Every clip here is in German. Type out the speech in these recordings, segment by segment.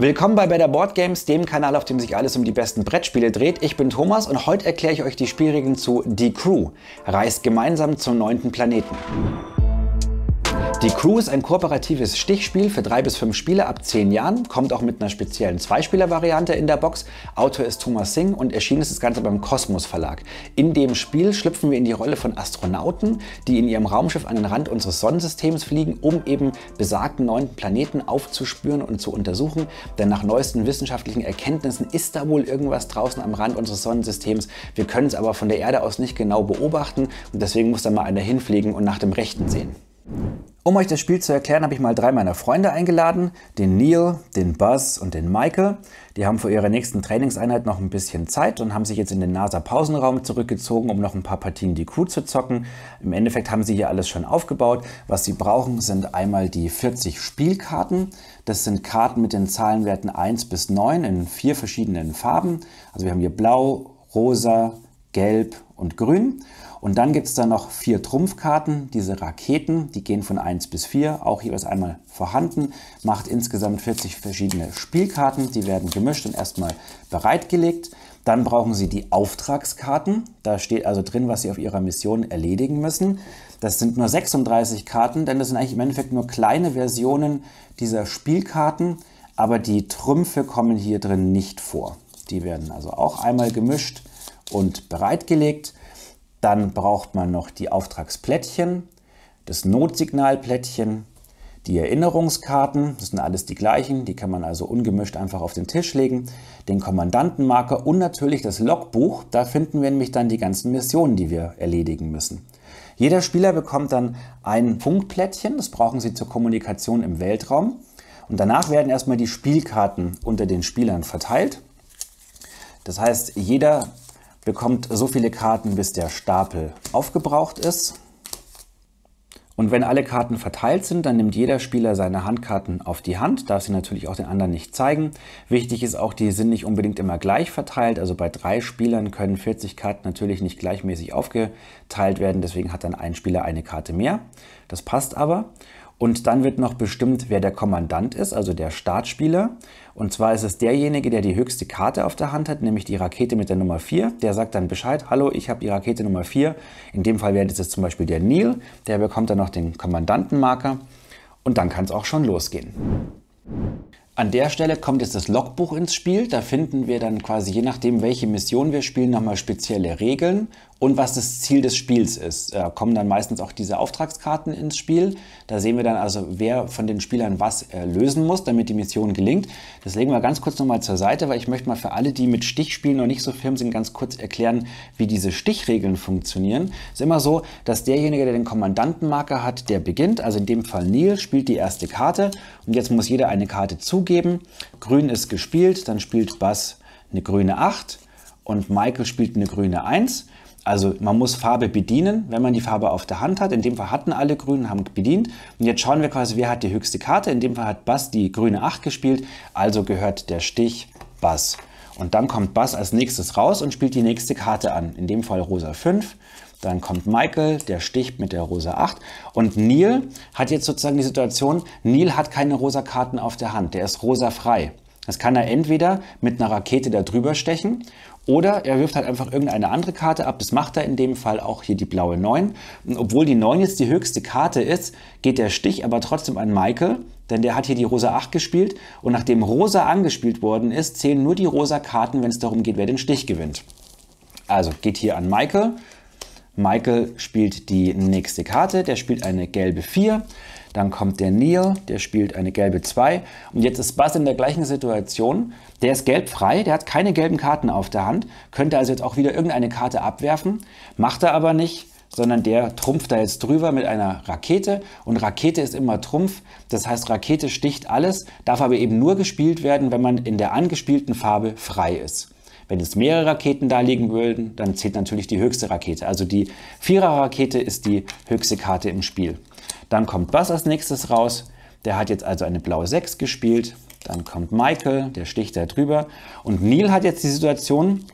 Willkommen bei Better Board Games, dem Kanal, auf dem sich alles um die besten Brettspiele dreht. Ich bin Thomas und heute erkläre ich euch die Spielregeln zu The Crew. Reist gemeinsam zum neunten Planeten. Die Crew ist ein kooperatives Stichspiel für drei bis fünf Spieler ab zehn Jahren, kommt auch mit einer speziellen Zweispieler-Variante in der Box. Autor ist Thomas Singh und erschienen ist das Ganze beim Kosmos Verlag. In dem Spiel schlüpfen wir in die Rolle von Astronauten, die in ihrem Raumschiff an den Rand unseres Sonnensystems fliegen, um eben besagten neunten Planeten aufzuspüren und zu untersuchen. Denn nach neuesten wissenschaftlichen Erkenntnissen ist da wohl irgendwas draußen am Rand unseres Sonnensystems. Wir können es aber von der Erde aus nicht genau beobachten und deswegen muss da mal einer hinfliegen und nach dem Rechten sehen. Um euch das Spiel zu erklären, habe ich mal drei meiner Freunde eingeladen, den Neil, den Buzz und den Michael. Die haben vor ihrer nächsten Trainingseinheit noch ein bisschen Zeit und haben sich jetzt in den NASA-Pausenraum zurückgezogen, um noch ein paar Partien die Crew zu zocken. Im Endeffekt haben sie hier alles schon aufgebaut. Was sie brauchen, sind einmal die 40 Spielkarten. Das sind Karten mit den Zahlenwerten 1 bis 9 in vier verschiedenen Farben. Also wir haben hier blau, rosa, gelb und grün. Und dann gibt es da noch vier Trumpfkarten, diese Raketen, die gehen von 1 bis 4, auch jeweils einmal vorhanden, macht insgesamt 40 verschiedene Spielkarten, die werden gemischt und erstmal bereitgelegt. Dann brauchen Sie die Auftragskarten. Da steht also drin, was Sie auf Ihrer Mission erledigen müssen. Das sind nur 36 Karten, denn das sind eigentlich im Endeffekt nur kleine Versionen dieser Spielkarten. Aber die Trümpfe kommen hier drin nicht vor. Die werden also auch einmal gemischt und bereitgelegt. Dann braucht man noch die Auftragsplättchen, das Notsignalplättchen, die Erinnerungskarten, das sind alles die gleichen, die kann man also ungemischt einfach auf den Tisch legen, den Kommandantenmarker und natürlich das Logbuch, da finden wir nämlich dann die ganzen Missionen, die wir erledigen müssen. Jeder Spieler bekommt dann ein Punktplättchen, das brauchen sie zur Kommunikation im Weltraum. Und danach werden erstmal die Spielkarten unter den Spielern verteilt. Das heißt, jeder bekommt so viele Karten, bis der Stapel aufgebraucht ist. Und wenn alle Karten verteilt sind, dann nimmt jeder Spieler seine Handkarten auf die Hand, darf sie natürlich auch den anderen nicht zeigen. Wichtig ist auch, die sind nicht unbedingt immer gleich verteilt. Also bei drei Spielern können 40 Karten natürlich nicht gleichmäßig aufgeteilt werden, deswegen hat dann ein Spieler eine Karte mehr. Das passt aber. Und dann wird noch bestimmt, wer der Kommandant ist, also der Startspieler. Und zwar ist es derjenige, der die höchste Karte auf der Hand hat, nämlich die Rakete mit der Nummer 4. Der sagt dann Bescheid, hallo, ich habe die Rakete Nummer 4. In dem Fall wäre das jetzt zum Beispiel der Neil. Der bekommt dann noch den Kommandantenmarker. Und dann kann es auch schon losgehen. An der Stelle kommt jetzt das Logbuch ins Spiel. Da finden wir dann quasi, je nachdem, welche Mission wir spielen, nochmal spezielle Regeln und was das Ziel des Spiels ist. Da kommen dann meistens auch diese Auftragskarten ins Spiel. Da sehen wir dann also, wer von den Spielern was lösen muss, damit die Mission gelingt. Das legen wir ganz kurz nochmal zur Seite, weil ich möchte mal für alle, die mit Stichspielen noch nicht so firm sind, ganz kurz erklären, wie diese Stichregeln funktionieren. Es ist immer so, dass derjenige, der den Kommandantenmarker hat, der beginnt. Also in dem Fall Neil spielt die erste Karte und jetzt muss jeder eine Karte zugeben. Grün ist gespielt, dann spielt Bass eine grüne 8 und Michael spielt eine grüne 1. Also man muss Farbe bedienen, wenn man die Farbe auf der Hand hat. In dem Fall hatten alle Grünen, haben bedient. Und jetzt schauen wir quasi, wer hat die höchste Karte. In dem Fall hat Bass die grüne 8 gespielt, also gehört der Stich Bass. Und dann kommt Bass als nächstes raus und spielt die nächste Karte an. In dem Fall Rosa 5. Dann kommt Michael, der sticht mit der Rosa 8. Und Neil hat jetzt sozusagen die Situation, Neil hat keine rosa Karten auf der Hand. Der ist rosa frei. Das kann er entweder mit einer Rakete da drüber stechen oder er wirft halt einfach irgendeine andere Karte ab. Das macht er in dem Fall auch hier die blaue 9. Und obwohl die 9 jetzt die höchste Karte ist, geht der Stich aber trotzdem an Michael, denn der hat hier die Rosa 8 gespielt. Und nachdem Rosa angespielt worden ist, zählen nur die rosa Karten, wenn es darum geht, wer den Stich gewinnt. Also geht hier an Michael. Michael spielt die nächste Karte, der spielt eine gelbe 4. Dann kommt der Neil, der spielt eine gelbe 2. Und jetzt ist Buzz in der gleichen Situation. Der ist gelbfrei, der hat keine gelben Karten auf der Hand, könnte also jetzt auch wieder irgendeine Karte abwerfen, macht er aber nicht, sondern der trumpft da jetzt drüber mit einer Rakete. Und Rakete ist immer Trumpf, das heißt Rakete sticht alles, darf aber eben nur gespielt werden, wenn man in der angespielten Farbe frei ist. Wenn jetzt mehrere Raketen da liegen würden, dann zählt natürlich die höchste Rakete. Also die Vierer-Rakete ist die höchste Karte im Spiel. Dann kommt Bass als nächstes raus? Der hat jetzt also eine blaue 6 gespielt. Dann kommt Michael, der sticht da drüber. Und Neil hat jetzt die Situation,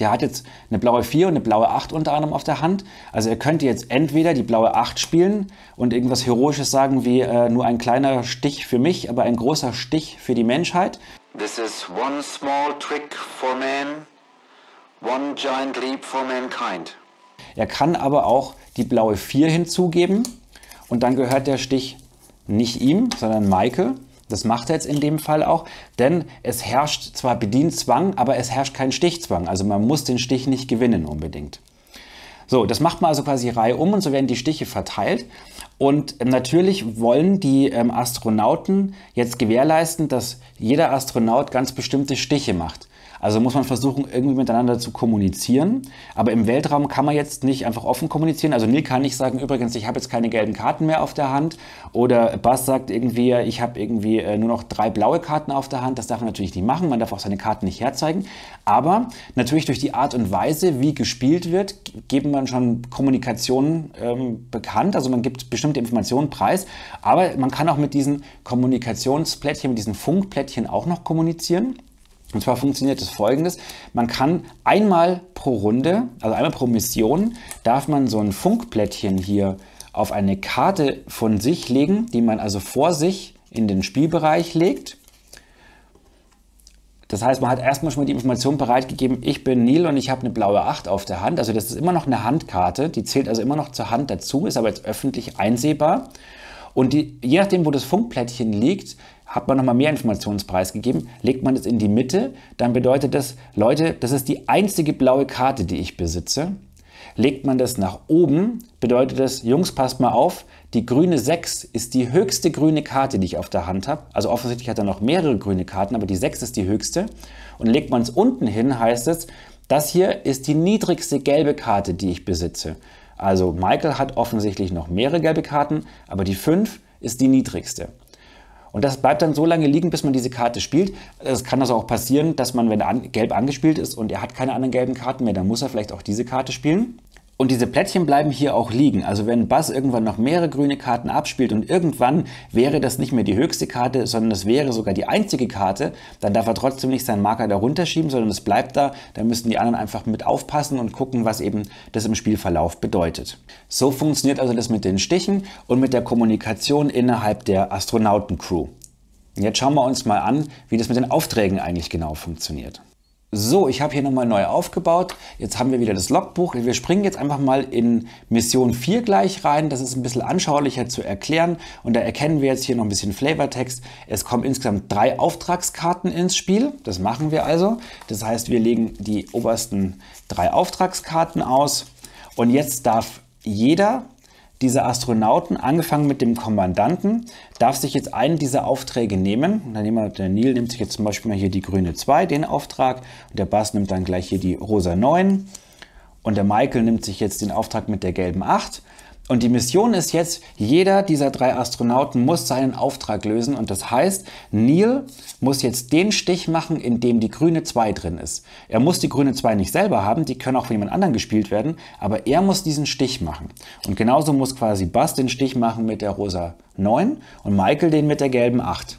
der hat jetzt eine blaue 4 und eine blaue 8 unter anderem auf der Hand. Also er könnte jetzt entweder die blaue 8 spielen und irgendwas Heroisches sagen wie äh, nur ein kleiner Stich für mich, aber ein großer Stich für die Menschheit. This is one small trick for man, one giant leap for mankind. Er kann aber auch die blaue 4 hinzugeben und dann gehört der Stich nicht ihm, sondern Maike. Das macht er jetzt in dem Fall auch, denn es herrscht zwar Bedienzwang, aber es herrscht kein Stichzwang. Also man muss den Stich nicht gewinnen unbedingt. So, das macht man also quasi Reihe um und so werden die Stiche verteilt. Und ähm, natürlich wollen die ähm, Astronauten jetzt gewährleisten, dass jeder Astronaut ganz bestimmte Stiche macht. Also muss man versuchen, irgendwie miteinander zu kommunizieren. Aber im Weltraum kann man jetzt nicht einfach offen kommunizieren. Also Neil kann nicht sagen, übrigens, ich habe jetzt keine gelben Karten mehr auf der Hand. Oder Bass sagt irgendwie, ich habe irgendwie äh, nur noch drei blaue Karten auf der Hand. Das darf man natürlich nicht machen. Man darf auch seine Karten nicht herzeigen. Aber natürlich durch die Art und Weise, wie gespielt wird, geben man schon Kommunikation ähm, bekannt. Also man gibt bestimmte Informationen preis. Aber man kann auch mit diesen Kommunikationsplättchen, mit diesen Funkplättchen auch noch kommunizieren. Und zwar funktioniert das folgendes. Man kann einmal pro Runde, also einmal pro Mission, darf man so ein Funkplättchen hier auf eine Karte von sich legen, die man also vor sich in den Spielbereich legt. Das heißt, man hat erstmal schon mal die Information bereitgegeben, ich bin Neil und ich habe eine blaue 8 auf der Hand. Also das ist immer noch eine Handkarte, die zählt also immer noch zur Hand dazu, ist aber jetzt öffentlich einsehbar. Und die, je nachdem, wo das Funkplättchen liegt, hat man nochmal mehr Informationspreis gegeben, legt man es in die Mitte, dann bedeutet das, Leute, das ist die einzige blaue Karte, die ich besitze. Legt man das nach oben, bedeutet das, Jungs, passt mal auf, die grüne 6 ist die höchste grüne Karte, die ich auf der Hand habe. Also offensichtlich hat er noch mehrere grüne Karten, aber die 6 ist die höchste. Und legt man es unten hin, heißt es, das hier ist die niedrigste gelbe Karte, die ich besitze. Also Michael hat offensichtlich noch mehrere gelbe Karten, aber die 5 ist die niedrigste. Und das bleibt dann so lange liegen, bis man diese Karte spielt. Es kann also auch passieren, dass man, wenn an, gelb angespielt ist und er hat keine anderen gelben Karten mehr, dann muss er vielleicht auch diese Karte spielen. Und diese Plättchen bleiben hier auch liegen. Also wenn Bass irgendwann noch mehrere grüne Karten abspielt und irgendwann wäre das nicht mehr die höchste Karte, sondern es wäre sogar die einzige Karte, dann darf er trotzdem nicht seinen Marker da runterschieben, sondern es bleibt da. Dann müssen die anderen einfach mit aufpassen und gucken, was eben das im Spielverlauf bedeutet. So funktioniert also das mit den Stichen und mit der Kommunikation innerhalb der Astronautencrew. Jetzt schauen wir uns mal an, wie das mit den Aufträgen eigentlich genau funktioniert. So, ich habe hier nochmal neu aufgebaut. Jetzt haben wir wieder das Logbuch. Wir springen jetzt einfach mal in Mission 4 gleich rein. Das ist ein bisschen anschaulicher zu erklären. Und da erkennen wir jetzt hier noch ein bisschen Flavortext. Es kommen insgesamt drei Auftragskarten ins Spiel. Das machen wir also. Das heißt, wir legen die obersten drei Auftragskarten aus. Und jetzt darf jeder dieser Astronauten, angefangen mit dem Kommandanten, darf sich jetzt einen dieser Aufträge nehmen. Und dann nehmen der Neil nimmt sich jetzt zum Beispiel mal hier die grüne 2, den Auftrag. Und der Bass nimmt dann gleich hier die rosa 9. Und der Michael nimmt sich jetzt den Auftrag mit der gelben 8. Und die Mission ist jetzt, jeder dieser drei Astronauten muss seinen Auftrag lösen. Und das heißt, Neil muss jetzt den Stich machen, in dem die grüne 2 drin ist. Er muss die grüne 2 nicht selber haben, die können auch von jemand anderem gespielt werden, aber er muss diesen Stich machen. Und genauso muss quasi Bass den Stich machen mit der rosa 9 und Michael den mit der gelben 8.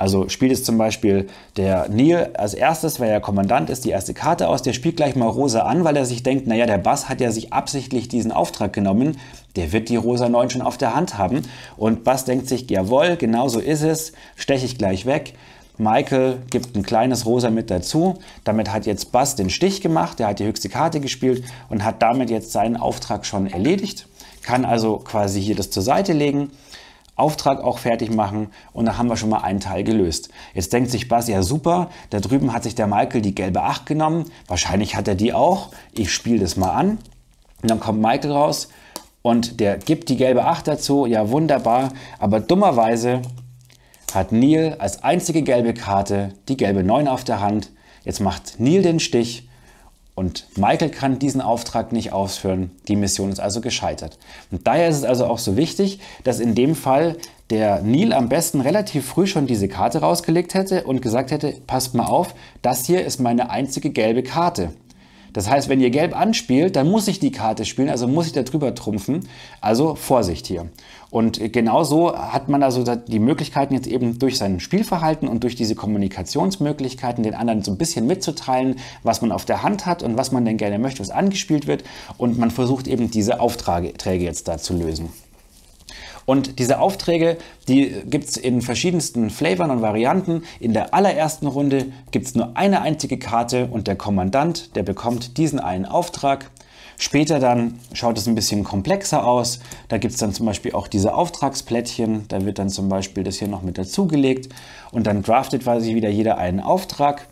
Also spielt jetzt zum Beispiel der Neil als erstes, weil er Kommandant ist, die erste Karte aus, der spielt gleich mal Rosa an, weil er sich denkt, naja, der Bass hat ja sich absichtlich diesen Auftrag genommen, der wird die Rosa 9 schon auf der Hand haben. Und Bass denkt sich, jawohl, genau so ist es, steche ich gleich weg. Michael gibt ein kleines Rosa mit dazu. Damit hat jetzt Bass den Stich gemacht, der hat die höchste Karte gespielt und hat damit jetzt seinen Auftrag schon erledigt. Kann also quasi hier das zur Seite legen Auftrag auch fertig machen und dann haben wir schon mal einen Teil gelöst. Jetzt denkt sich Bas, ja super, da drüben hat sich der Michael die gelbe 8 genommen, wahrscheinlich hat er die auch, ich spiele das mal an und dann kommt Michael raus und der gibt die gelbe 8 dazu, ja wunderbar, aber dummerweise hat Neil als einzige gelbe Karte die gelbe 9 auf der Hand. Jetzt macht Neil den Stich und Michael kann diesen Auftrag nicht ausführen. Die Mission ist also gescheitert. Und daher ist es also auch so wichtig, dass in dem Fall der Neil am besten relativ früh schon diese Karte rausgelegt hätte und gesagt hätte, passt mal auf, das hier ist meine einzige gelbe Karte. Das heißt, wenn ihr gelb anspielt, dann muss ich die Karte spielen, also muss ich da drüber trumpfen. Also Vorsicht hier. Und genauso hat man also die Möglichkeiten jetzt eben durch sein Spielverhalten und durch diese Kommunikationsmöglichkeiten den anderen so ein bisschen mitzuteilen, was man auf der Hand hat und was man denn gerne möchte, was angespielt wird. Und man versucht eben diese Aufträge jetzt da zu lösen. Und diese Aufträge, die gibt es in verschiedensten Flavern und Varianten. In der allerersten Runde gibt es nur eine einzige Karte und der Kommandant, der bekommt diesen einen Auftrag. Später dann schaut es ein bisschen komplexer aus. Da gibt es dann zum Beispiel auch diese Auftragsplättchen. Da wird dann zum Beispiel das hier noch mit dazugelegt. Und dann draftet quasi wieder jeder einen Auftrag.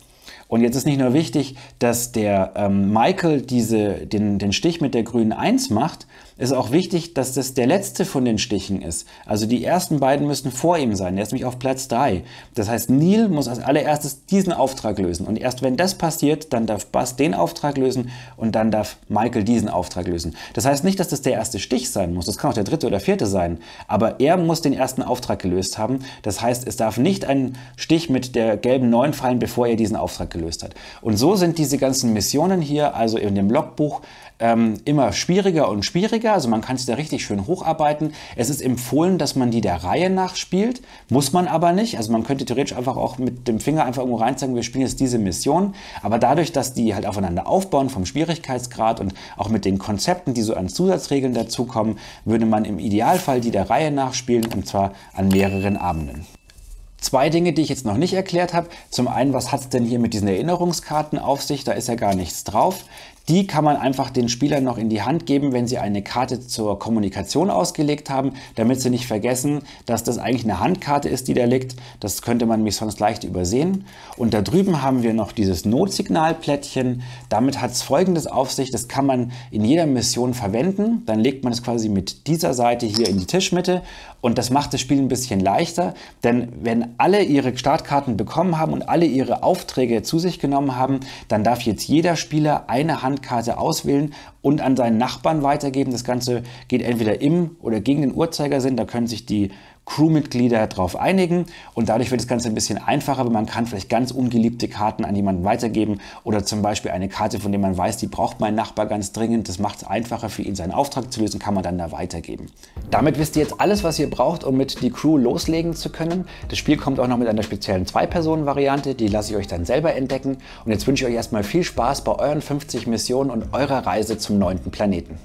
Und jetzt ist nicht nur wichtig, dass der ähm, Michael diese, den, den Stich mit der grünen 1 macht, ist auch wichtig, dass das der letzte von den Stichen ist. Also die ersten beiden müssen vor ihm sein. Der ist nämlich auf Platz 3. Das heißt, Neil muss als allererstes diesen Auftrag lösen. Und erst wenn das passiert, dann darf Bass den Auftrag lösen und dann darf Michael diesen Auftrag lösen. Das heißt nicht, dass das der erste Stich sein muss. Das kann auch der dritte oder vierte sein. Aber er muss den ersten Auftrag gelöst haben. Das heißt, es darf nicht ein Stich mit der gelben 9 fallen, bevor er diesen Auftrag gelöst hat. Und so sind diese ganzen Missionen hier, also in dem Logbuch, ähm, immer schwieriger und schwieriger. Also man kann sich da richtig schön hocharbeiten. Es ist empfohlen, dass man die der Reihe nach spielt. Muss man aber nicht. Also man könnte theoretisch einfach auch mit dem Finger einfach irgendwo rein sagen, wir spielen jetzt diese Mission. Aber dadurch, dass die halt aufeinander aufbauen vom Schwierigkeitsgrad und auch mit den Konzepten, die so an Zusatzregeln dazukommen, würde man im Idealfall die der Reihe nach spielen und zwar an mehreren Abenden. Zwei Dinge, die ich jetzt noch nicht erklärt habe. Zum einen, was hat es denn hier mit diesen Erinnerungskarten auf sich? Da ist ja gar nichts drauf. Die kann man einfach den Spielern noch in die Hand geben, wenn sie eine Karte zur Kommunikation ausgelegt haben, damit sie nicht vergessen, dass das eigentlich eine Handkarte ist, die da liegt. Das könnte man mich sonst leicht übersehen. Und da drüben haben wir noch dieses Notsignalplättchen. Damit hat es folgendes auf sich, das kann man in jeder Mission verwenden. Dann legt man es quasi mit dieser Seite hier in die Tischmitte und das macht das Spiel ein bisschen leichter, denn wenn alle ihre Startkarten bekommen haben und alle ihre Aufträge zu sich genommen haben, dann darf jetzt jeder Spieler eine Hand Landkarte auswählen und an seinen Nachbarn weitergeben. Das Ganze geht entweder im oder gegen den Uhrzeigersinn. Da können sich die Crewmitglieder darauf einigen und dadurch wird das Ganze ein bisschen einfacher, weil man kann vielleicht ganz ungeliebte Karten an jemanden weitergeben oder zum Beispiel eine Karte, von der man weiß, die braucht mein Nachbar ganz dringend. Das macht es einfacher für ihn, seinen Auftrag zu lösen, kann man dann da weitergeben. Damit wisst ihr jetzt alles, was ihr braucht, um mit die Crew loslegen zu können. Das Spiel kommt auch noch mit einer speziellen Zwei-Personen-Variante, die lasse ich euch dann selber entdecken. Und jetzt wünsche ich euch erstmal viel Spaß bei euren 50 Missionen und eurer Reise zum neunten Planeten.